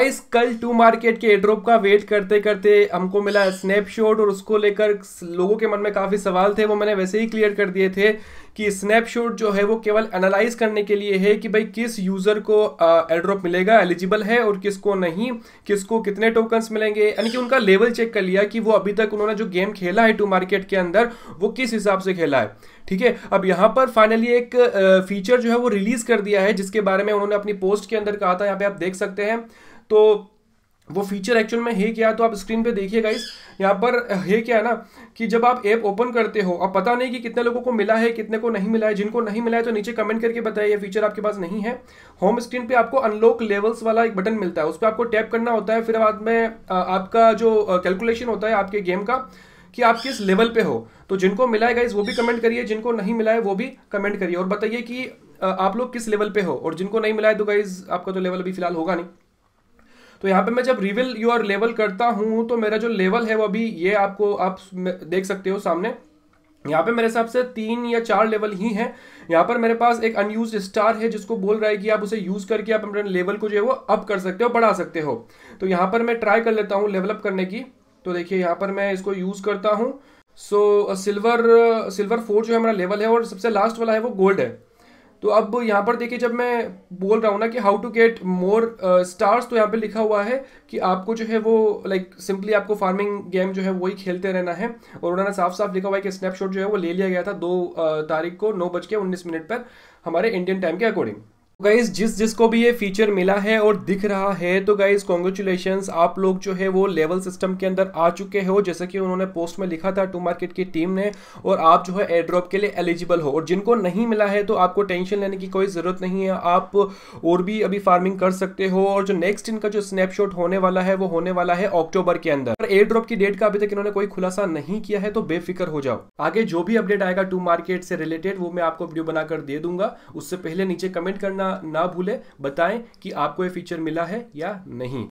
guys कल टू market के एड्रॉप का वेट करते करते हमको मिला स्नैपशॉट और उसको लेकर लोगों के मन में काफ़ी सवाल थे वो मैंने वैसे ही क्लियर कर दिए थे कि स्नैपशॉट जो है वो केवल एनालाइज करने के लिए है कि भाई किस यूज़र को एड्रोप मिलेगा एलिजिबल है और किसको नहीं किसको कितने टोकन्स मिलेंगे यानी कि उनका लेवल चेक कर लिया कि वो अभी तक उन्होंने जो गेम खेला है टू मार्केट के अंदर वो किस हिसाब से खेला है ठीक है अब यहाँ पर फाइनली एक फीचर जो है वो रिलीज़ कर दिया है जिसके बारे में उन्होंने अपनी पोस्ट के अंदर कहा था यहाँ पे आप देख सकते हैं तो वो फीचर एक्चुअल में है क्या तो आप स्क्रीन पे देखिए गाइस यहाँ पर है क्या है ना कि जब आप ऐप ओपन करते हो अब पता नहीं कि कितने लोगों को मिला है कितने को नहीं मिला है जिनको नहीं मिला है तो नीचे कमेंट करके बताइए ये फीचर आपके पास नहीं है होम स्क्रीन पे आपको अनलॉक लेवल्स वाला एक बटन मिलता है उस पर आपको टैप करना होता है फिर बाद में आपका जो कैलकुलेशन होता है आपके गेम का कि आप किस लेवल पे हो तो जिनको मिला है गाइज वो भी कमेंट करिए जिनको नहीं मिला है वो भी कमेंट करिए और बताइए कि आप लोग किस लेवल पे हो और जिनको नहीं मिला है तो गाइज आपका तो लेवल अभी फिलहाल होगा नहीं तो यहाँ पे मैं जब रिविल योर लेवल करता हूँ तो मेरा जो लेवल है वो अभी ये आपको आप देख सकते हो सामने यहाँ पे मेरे हिसाब से तीन या चार लेवल ही हैं यहाँ पर मेरे पास एक अनयूज स्टार है जिसको बोल रहा है कि आप उसे यूज करके आप अपने लेवल को जो है वो अप कर सकते हो बढ़ा सकते हो तो यहाँ पर मैं ट्राई कर लेता हूँ लेवलअप करने की तो देखिए यहाँ पर मैं इसको यूज करता हूँ सो सिल्वर सिल्वर फोर जो है मेरा लेवल है और सबसे लास्ट वाला है वो गोल्ड है तो अब यहाँ पर देखिए जब मैं बोल रहा हूँ ना कि how to get more stars तो यहाँ पे लिखा हुआ है कि आपको जो है वो लाइक like, सिंपली आपको फार्मिंग गेम जो है वही खेलते रहना है और उन्होंने साफ साफ लिखा हुआ है कि स्नैपशॉट जो है वो ले लिया गया था दो uh, तारीख को नौ बज के उन्नीस मिनट पर हमारे इंडियन टाइम के अकॉर्डिंग गाइज जिस जिसको भी ये फीचर मिला है और दिख रहा है तो गाइज कॉन्ग्रेचुलेशन आप लोग जो है वो लेवल सिस्टम के अंदर आ चुके हो जैसे कि उन्होंने पोस्ट में लिखा था टू मार्केट की टीम ने और आप जो है एयड्रॉप के लिए एलिजिबल हो और जिनको नहीं मिला है तो आपको टेंशन लेने की कोई ज़रूरत नहीं है आप और भी अभी फार्मिंग कर सकते हो और जो नेक्स्ट इनका जो स्नैपशॉट होने वाला है वो होने वाला है अक्टूबर के अंदर एयर ड्रॉप की डेट का अभी तक इन्होंने कोई खुलासा नहीं किया है तो बेफिक्र हो जाओ आगे जो भी अपडेट आएगा टू मार्केट से रिलेटेड वो मैं आपको वीडियो बनाकर दे दूंगा उससे पहले नीचे कमेंट करना करना ना भूलें बताएं कि आपको ये फीचर मिला है या नहीं